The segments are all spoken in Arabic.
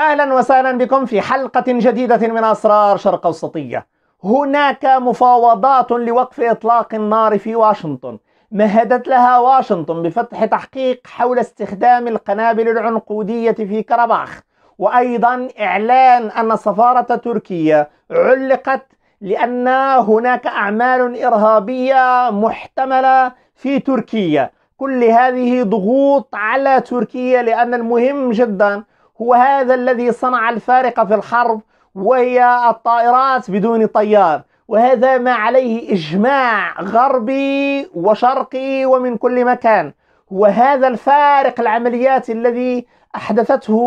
اهلا وسهلا بكم في حلقه جديده من اسرار شرق اوسطيه. هناك مفاوضات لوقف اطلاق النار في واشنطن، مهدت لها واشنطن بفتح تحقيق حول استخدام القنابل العنقوديه في كرباخ، وايضا اعلان ان سفاره تركيا علقت لان هناك اعمال ارهابيه محتمله في تركيا، كل هذه ضغوط على تركيا لان المهم جدا هو هذا الذي صنع الفارقة في الحرب وهي الطائرات بدون طيار وهذا ما عليه إجماع غربي وشرقي ومن كل مكان وهذا الفارق العمليات الذي أحدثته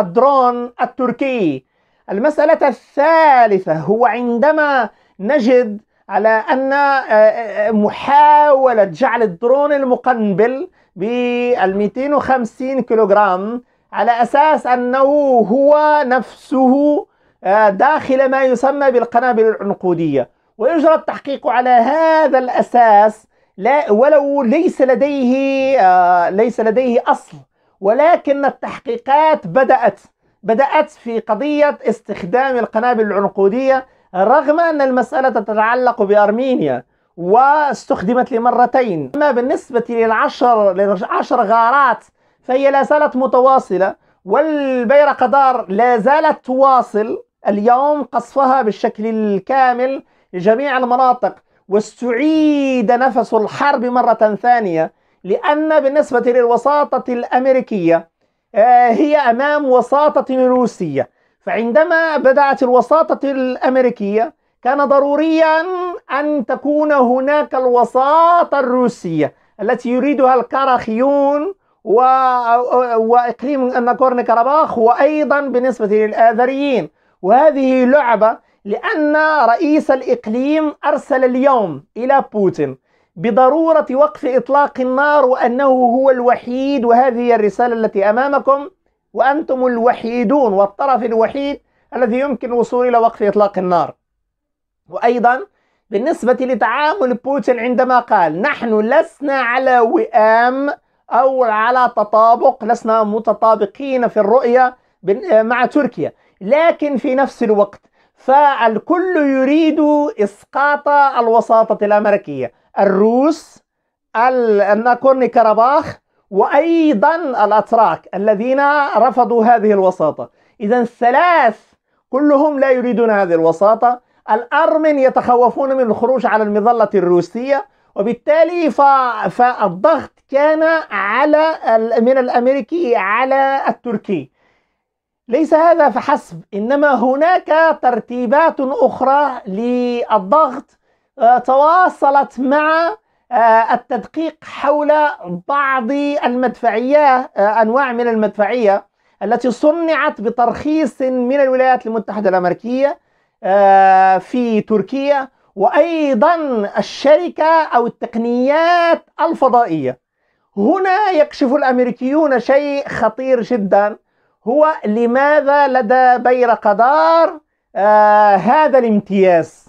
الدرون التركي المسألة الثالثة هو عندما نجد على أن آه، آه، محاولة جعل الدرون المقنبل بال 250 كيلوغرام على أساس أنه هو نفسه آه، داخل ما يسمى بالقنابل العنقودية ويجرى التحقيق على هذا الأساس لا ولو ليس لديه آه، ليس لديه أصل ولكن التحقيقات بدأت بدأت في قضية استخدام القنابل العنقودية رغم أن المسألة تتعلق بأرمينيا واستخدمت لمرتين أما بالنسبة للعشر للعشر غارات فهي لا زالت متواصلة والبيرقدار لا زالت تواصل اليوم قصفها بالشكل الكامل لجميع المناطق واستعيد نفس الحرب مرة ثانية لأن بالنسبة للوساطة الأمريكية آه، هي أمام وساطة روسية فعندما بدأت الوساطة الأمريكية كان ضروريا أن تكون هناك الوساطة الروسية التي يريدها الكراخيون و... واقليم ناغورno كاراباخ وايضا بالنسبه للاذريين وهذه لعبه لان رئيس الاقليم ارسل اليوم الى بوتين بضروره وقف اطلاق النار وانه هو الوحيد وهذه هي الرساله التي امامكم وانتم الوحيدون والطرف الوحيد الذي يمكن الوصول الى وقف اطلاق النار وايضا بالنسبه لتعامل بوتين عندما قال نحن لسنا على وئام أو على تطابق لسنا متطابقين في الرؤية مع تركيا لكن في نفس الوقت فالكل يريد إسقاط الوساطة الأمريكية الروس الناكورني كرباخ وأيضا الأتراك الذين رفضوا هذه الوساطة إذا الثلاث كلهم لا يريدون هذه الوساطة الأرمن يتخوفون من الخروج على المظلة الروسية وبالتالي فالضغط كان على من الأمريكي على التركي ليس هذا فحسب إنما هناك ترتيبات أخرى للضغط آه، تواصلت مع آه، التدقيق حول بعض المدفعية آه، أنواع من المدفعية التي صنعت بترخيص من الولايات المتحدة الأمريكية في تركيا وأيضا الشركة أو التقنيات الفضائية هنا يكشف الأمريكيون شيء خطير جدا هو لماذا لدى بيرقدار آه هذا الامتياز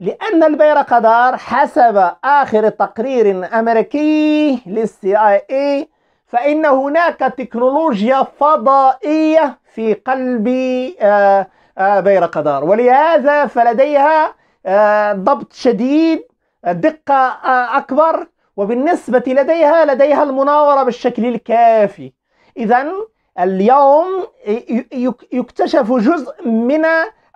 لأن البيرقدار حسب آخر تقرير أمريكي للسي آي إي فإن هناك تكنولوجيا فضائية في قلب آه آه بيرقدار ولهذا فلديها آه، ضبط شديد دقة آه، أكبر وبالنسبة لديها لديها المناورة بالشكل الكافي إذا اليوم يكتشف جزء من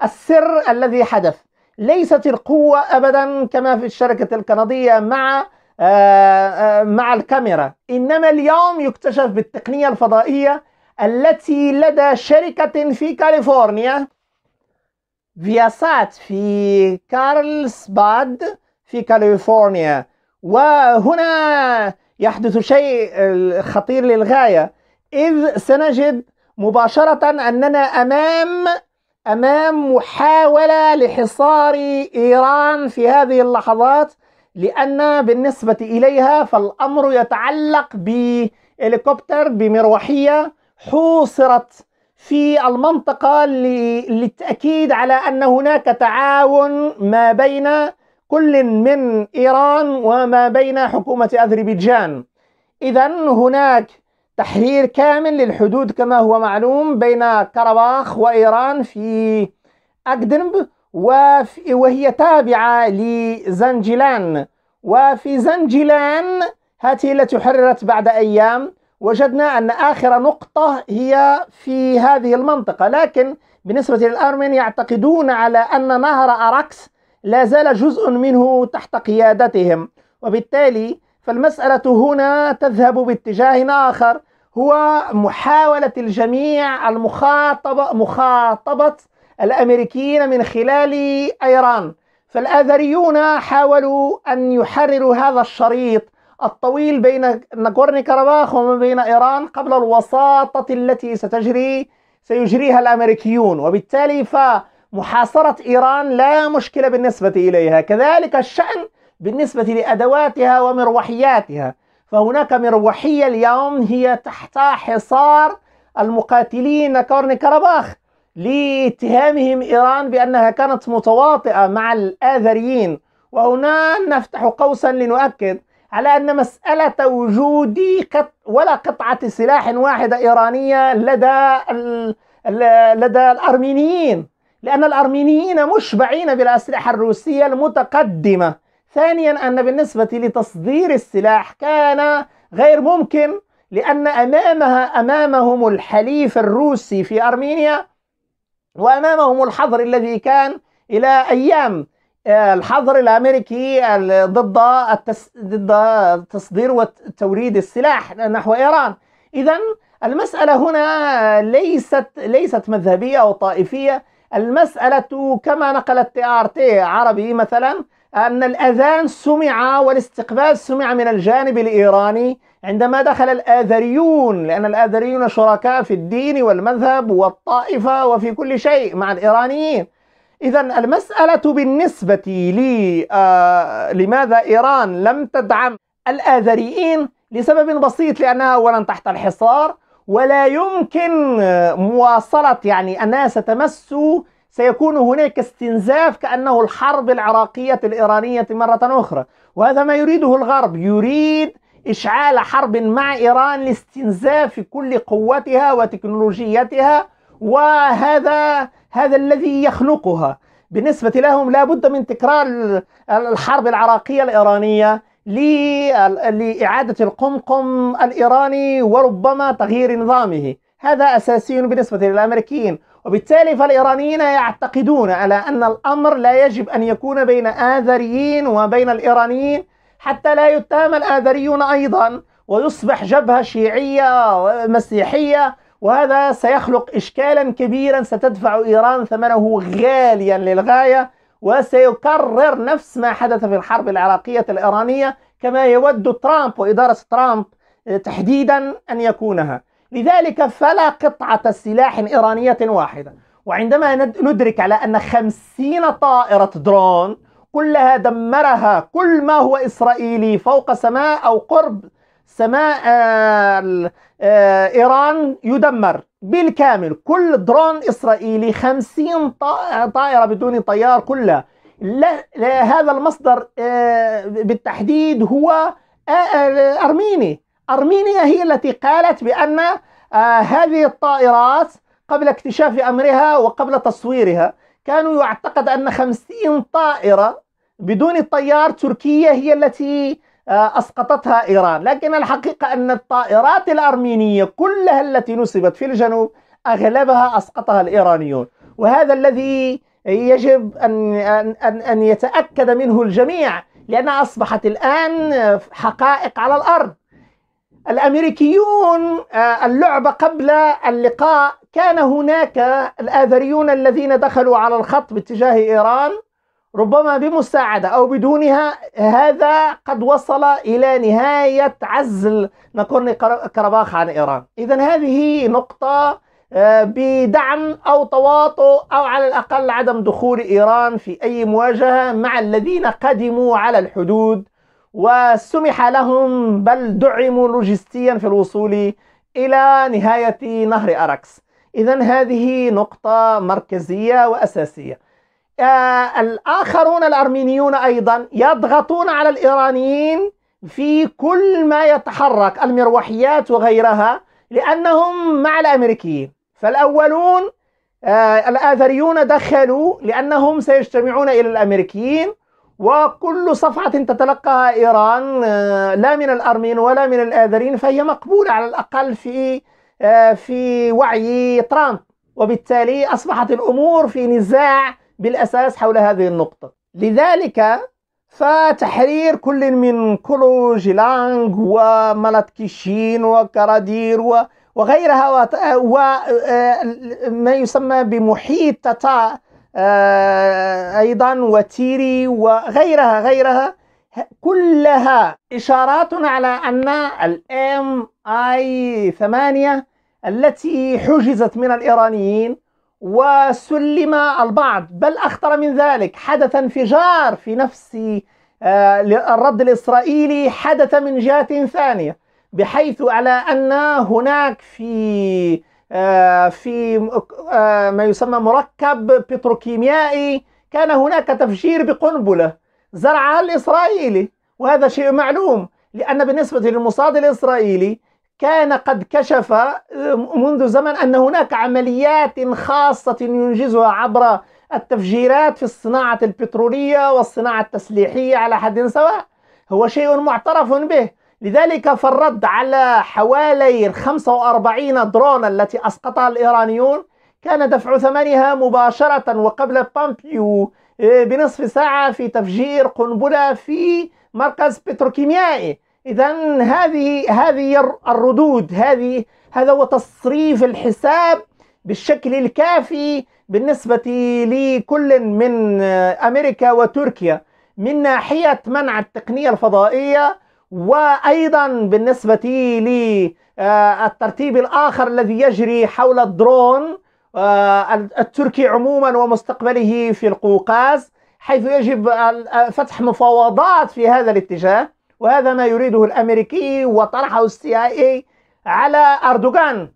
السر الذي حدث ليست القوة أبدا كما في الشركة الكندية مع آه، آه، مع الكاميرا إنما اليوم يكتشف بالتقنية الفضائية التي لدى شركة في كاليفورنيا فياسات في كارلسباد في كاليفورنيا وهنا يحدث شيء آه، خطير للغاية إذ سنجد مباشرة أننا أمام أمام محاولة لحصار إيران في هذه اللحظات لأن بالنسبة إليها فالأمر يتعلق بهليكوبتر بمروحية حوصرت في المنطقة للتأكيد على أن هناك تعاون ما بين كل من إيران وما بين حكومة أذربيجان إذا هناك تحرير كامل للحدود كما هو معلوم بين كرباخ وإيران في أقدنب وهي تابعة لزنجلان وفي زنجلان هذه التي حررت بعد أيام وجدنا أن آخر نقطة هي في هذه المنطقة لكن بالنسبة للأرمن يعتقدون على أن نهر أراكس لا زال جزء منه تحت قيادتهم وبالتالي فالمسألة هنا تذهب باتجاه آخر هو محاولة الجميع المخاطبة مخاطبة الأمريكيين من خلال أيران فالآذريون حاولوا أن يحرروا هذا الشريط الطويل بين ناغورني كرباخ وما بين إيران قبل الوساطة التي ستجري سيجريها الأمريكيون وبالتالي ف محاصرة إيران لا مشكلة بالنسبة إليها كذلك الشأن بالنسبة لأدواتها ومروحياتها فهناك مروحية اليوم هي تحت حصار المقاتلين كورني كرباخ لاتهامهم إيران بأنها كانت متواطئة مع الآذريين وهنا نفتح قوسا لنؤكد على أن مسألة وجود قط ولا قطعة سلاح واحدة إيرانية لدى لدى الأرمينيين لأن الأرمينيين مشبعين بالأسلحة الروسية المتقدمة ثانيا أن بالنسبة لتصدير السلاح كان غير ممكن لأن أمامها أمامهم الحليف الروسي في أرمينيا وأمامهم الحظر الذي كان إلى أيام آه، الحظر الأمريكي ضد التس... ضد تصدير وتوريد السلاح نحو إيران إذا المسألة هنا ليست ليست مذهبية أو طائفية المسألة كما نقل التي ار تي عربي مثلا أن الأذان سمع والاستقبال سمع من الجانب الإيراني عندما دخل الآذريون لأن الآذريون شركاء في الدين والمذهب والطائفة وفي كل شيء مع الإيرانيين إذا المسألة بالنسبة لي آه لماذا إيران لم تدعم الآذريين لسبب بسيط لأنها أولا تحت الحصار ولا يمكن مواصلة يعني أنها ستمس سيكون هناك استنزاف كأنه الحرب العراقية الإيرانية مرة أخرى وهذا ما يريده الغرب يريد إشعال حرب مع إيران لاستنزاف كل قوتها وتكنولوجيتها وهذا هذا الذي يخلقها بالنسبة لهم لا بد من تكرار الحرب العراقية الإيرانية لإعادة القمقم الإيراني وربما تغيير نظامه هذا أساسي بالنسبة للأمريكيين وبالتالي فالإيرانيين يعتقدون على أن الأمر لا يجب أن يكون بين آذريين وبين الإيرانيين حتى لا يتهم الآذريون أيضا ويصبح جبهة شيعية مسيحية وهذا سيخلق إشكالا كبيرا ستدفع إيران ثمنه غاليا للغاية وسيكرر نفس ما حدث في الحرب العراقية الإيرانية كما يود ترامب وإدارة ترامب آه، تحديدا أن يكونها لذلك فلا قطعة سلاح إيرانية واحدة وعندما ندرك على أن خمسين طائرة درون كلها دمرها كل ما هو إسرائيلي فوق سماء أو قرب سماء آه، آه، إيران يدمر بالكامل كل درون إسرائيلي خمسين طائرة بدون طيار كلها لا هذا المصدر آه، بالتحديد هو آه، آه، أرميني أرمينيا هي التي قالت بأن هذه الطائرات قبل اكتشاف أمرها وقبل تصويرها كانوا يعتقد أن خمسين طائرة بدون طيار تركيا هي التي آه، أسقطتها إيران لكن الحقيقة أن الطائرات الأرمينية كلها التي نصبت في الجنوب أغلبها أسقطها الإيرانيون وهذا الذي يجب أن, أن, أن يتأكد منه الجميع لأنها أصبحت الآن حقائق على الأرض الامريكيون آه، اللعبه قبل اللقاء كان هناك الاذريون الذين دخلوا على الخط باتجاه ايران ربما بمساعدة أو بدونها هذا قد وصل إلى نهاية عزل نقرني كرباخ عن إيران إذا هذه نقطة آه، بدعم أو تواطؤ أو على الأقل عدم دخول إيران في أي مواجهة مع الذين قدموا على الحدود وسمح لهم بل دعموا لوجستيا في الوصول إلى نهاية نهر أركس إذا هذه نقطة مركزية وأساسية آه، الآخرون الأرمينيون أيضا يضغطون على الإيرانيين في كل ما يتحرك المروحيات وغيرها لأنهم مع الأمريكيين فالأولون آه، الآذريون دخلوا لأنهم سيجتمعون إلى الأمريكيين وكل صفعة تتلقاها إيران آه، لا من الأرمين ولا من الآذرين فهي مقبولة على الأقل في في وعي ترامب وبالتالي أصبحت الأمور في نزاع بالأساس حول هذه النقطة لذلك فتحرير كل من كلوج لانغ وملاتكيشين وكرادير وغيرها وما آه، يسمى بمحيط تتا آه، أيضا وتيري وغيرها غيرها كلها إشارات على أن الام اي 8 التي حجزت من الإيرانيين وسلم البعض بل أخطر من ذلك حدث انفجار في نفس آه، الرد الإسرائيلي حدث من جهة ثانية بحيث على أن هناك في آه، في آه، ما يسمى مركب بتروكيميائي كان هناك تفجير بقنبلة زرعها الإسرائيلي وهذا شيء معلوم لأن بالنسبة للمصاد الإسرائيلي كان قد كشف آه، منذ زمن أن هناك عمليات خاصة ينجزها عبر التفجيرات في الصناعة البترولية والصناعة التسليحية على حد سواء هو شيء معترف به لذلك فالرد على حوالي 45 درون التي أسقطها الإيرانيون كان دفع ثمنها مباشرة وقبل بامبيو آه، بنصف ساعة في تفجير قنبلة في مركز بتروكيميائي إذا هذه هذه الردود هذه هذا هو تصريف الحساب بالشكل الكافي بالنسبة لكل من أمريكا وتركيا من ناحية منع التقنية الفضائية وأيضا بالنسبة للترتيب آه، الآخر الذي يجري حول الدرون آه، التركي عموما ومستقبله في القوقاز حيث يجب آه، فتح مفاوضات في هذا الاتجاه وهذا ما يريده الأمريكي وطرحه السي اي اي على أردوغان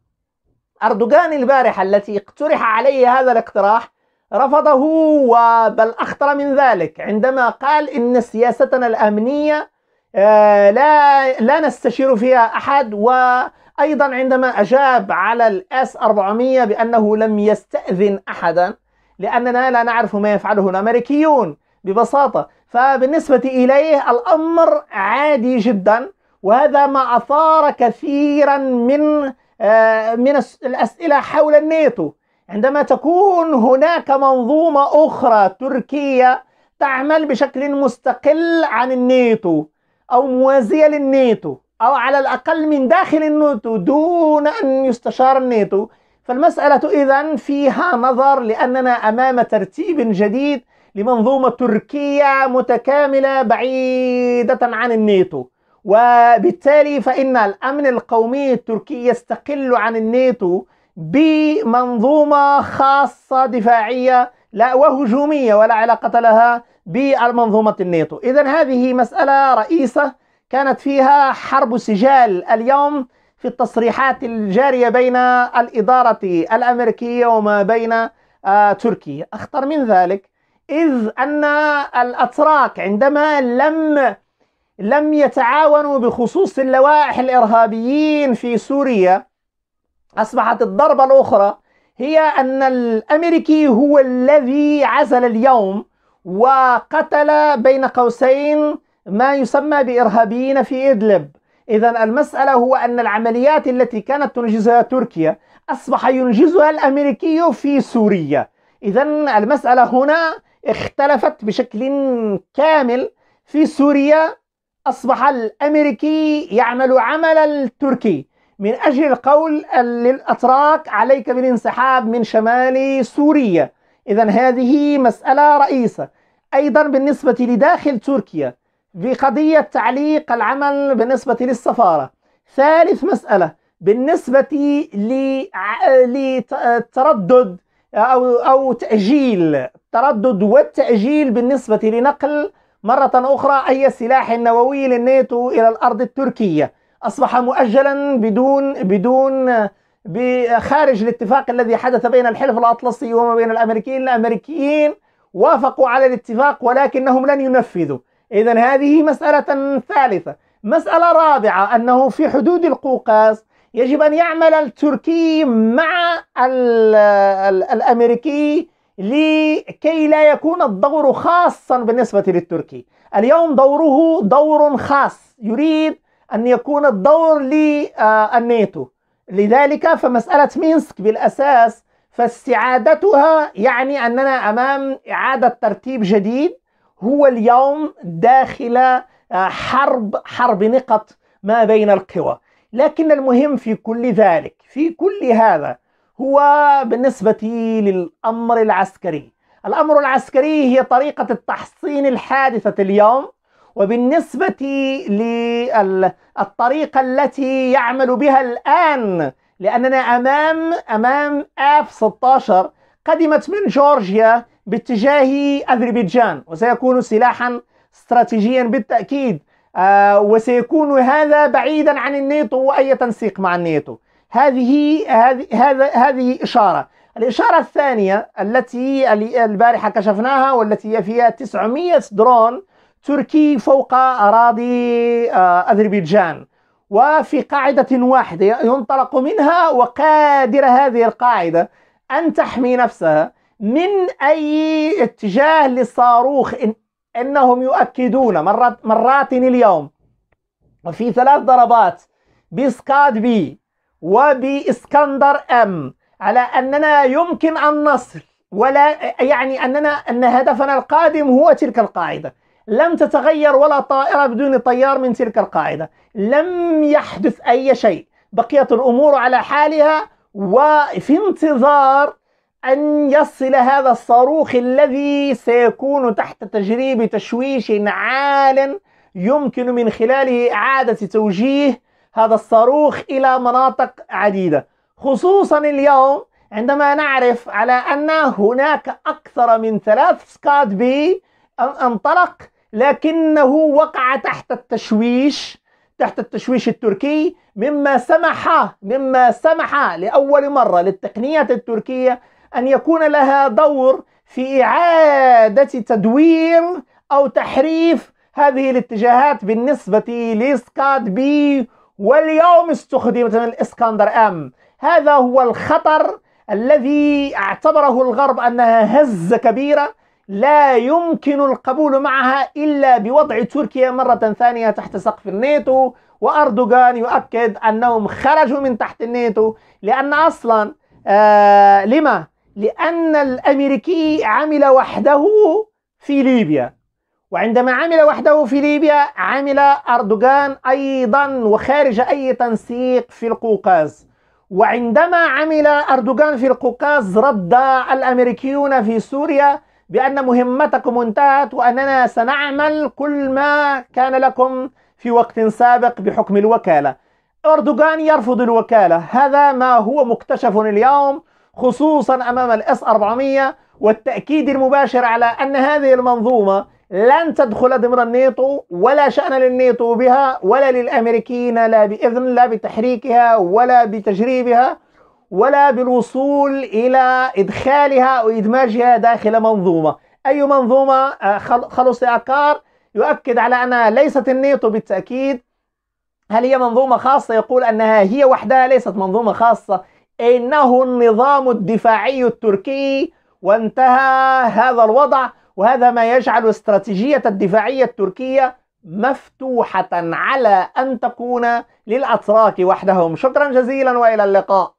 أردوغان البارحة التي اقترح عليه هذا الاقتراح رفضه وبل أخطر من ذلك عندما قال إن سياستنا الأمنية آه، لا لا نستشير فيها أحد وأيضا عندما أجاب على الاس 400 بأنه لم يستأذن أحدا لأننا لا نعرف ما يفعله الأمريكيون ببساطة فبالنسبة إليه الأمر عادي جدا وهذا ما أثار كثيرا من آه، من الأسئلة حول الناتو عندما تكون هناك منظومة أخرى تركية تعمل بشكل مستقل عن الناتو أو موازية للناتو أو على الأقل من داخل الناتو دون أن يستشار الناتو فالمسألة إذا فيها نظر لأننا أمام ترتيب جديد لمنظومة تركية متكاملة بعيدة عن الناتو وبالتالي فإن الأمن القومي التركي يستقل عن الناتو بمنظومة خاصة دفاعية لا وهجومية ولا علاقة لها بالمنظومة الناتو إذا هذه مسألة رئيسة كانت فيها حرب سجال اليوم في التصريحات الجارية بين الإدارة الأمريكية وما بين آه، تركيا أخطر من ذلك إذ أن الأتراك عندما لم لم يتعاونوا بخصوص اللوائح الإرهابيين في سوريا أصبحت الضربة الأخرى هي أن الأمريكي هو الذي عزل اليوم وقتل بين قوسين ما يسمى بإرهابيين في إدلب إذا المسألة هو أن العمليات التي كانت تنجزها تركيا أصبح ينجزها الأمريكي في سوريا إذا المسألة هنا اختلفت بشكل كامل في سوريا أصبح الأمريكي يعمل عمل التركي من أجل القول للأتراك عليك بالانسحاب من شمال سوريا إذا هذه مسألة رئيسة أيضا بالنسبة لداخل تركيا في قضية تعليق العمل بالنسبة للسفارة ثالث مسألة بالنسبة لتردد أو أو تأجيل تردد والتأجيل بالنسبة لنقل مرة أخرى أي سلاح نووي للناتو إلى الأرض التركية أصبح مؤجلا بدون بدون بخارج الاتفاق الذي حدث بين الحلف الأطلسي وما بين الأمريكيين الأمريكيين وافقوا على الاتفاق ولكنهم لن ينفذوا إذا هذه مسألة ثالثة مسألة رابعة أنه في حدود القوقاز يجب أن يعمل التركي مع الأمريكي لكي لا يكون الدور خاصا بالنسبة للتركي اليوم دوره دور خاص يريد أن يكون الدور للناتو لذلك فمسألة مينسك بالأساس فاستعادتها يعني أننا أمام إعادة ترتيب جديد هو اليوم داخل آه، حرب حرب نقط ما بين القوى لكن المهم في كل ذلك في كل هذا هو بالنسبة للأمر العسكري الأمر العسكري هي طريقة التحصين الحادثة اليوم وبالنسبة للطريقة التي يعمل بها الآن لأننا أمام أمام آف 16 قدمت من جورجيا باتجاه أذربيجان وسيكون سلاحا استراتيجيا بالتأكيد آه وسيكون هذا بعيدا عن الناتو وأي تنسيق مع الناتو هذه هذه هذه إشارة الإشارة الثانية التي البارحة كشفناها والتي هي فيها 900 درون تركي فوق أراضي آه، أذربيجان وفي قاعدة واحدة ينطلق منها وقادرة هذه القاعدة أن تحمي نفسها من أي اتجاه للصاروخ إن أنهم يؤكدون مرات, مرات اليوم وفي ثلاث ضربات بسكاد بي وبإسكندر أم على أننا يمكن أن نصل ولا يعني أننا أن هدفنا القادم هو تلك القاعدة لم تتغير ولا طائرة بدون طيار من تلك القاعدة لم يحدث أي شيء بقيت الأمور على حالها وفي انتظار أن يصل هذا الصاروخ الذي سيكون تحت تجريب تشويش عال يمكن من خلاله إعادة توجيه هذا الصاروخ إلى مناطق عديدة خصوصا اليوم عندما نعرف على أن هناك أكثر من ثلاث سكاد بي انطلق لكنه وقع تحت التشويش تحت التشويش التركي مما سمح مما سمح لأول مرة للتقنيات التركية أن يكون لها دور في إعادة تدوير أو تحريف هذه الاتجاهات بالنسبة لسكاد بي واليوم استخدمت من الإسكندر أم هذا هو الخطر الذي اعتبره الغرب أنها هزة كبيرة لا يمكن القبول معها إلا بوضع تركيا مرة ثانية تحت سقف الناتو وأردوغان يؤكد أنهم خرجوا من تحت الناتو لأن أصلا آه لما؟ لأن الأمريكي عمل وحده في ليبيا وعندما عمل وحده في ليبيا عمل أردوغان أيضا وخارج أي تنسيق في القوقاز وعندما عمل أردوغان في القوقاز رد الأمريكيون في سوريا بأن مهمتكم انتهت وأننا سنعمل كل ما كان لكم في وقت سابق بحكم الوكالة أردوغان يرفض الوكالة هذا ما هو مكتشف اليوم خصوصا أمام الاس 400 والتأكيد المباشر على أن هذه المنظومة لن تدخل ضمن الناتو ولا شأن للناتو بها ولا للأمريكيين لا بإذن لا بتحريكها ولا بتجريبها ولا بالوصول إلى إدخالها أو إدماجها داخل منظومة أي منظومة آه، خلص عقار يؤكد على أنها ليست الناتو بالتأكيد هل هي منظومة خاصة يقول أنها هي وحدها ليست منظومة خاصة إنه النظام الدفاعي التركي وانتهى هذا الوضع وهذا ما يجعل استراتيجية الدفاعية التركية مفتوحة على أن تكون للأتراك وحدهم شكرا جزيلا وإلى اللقاء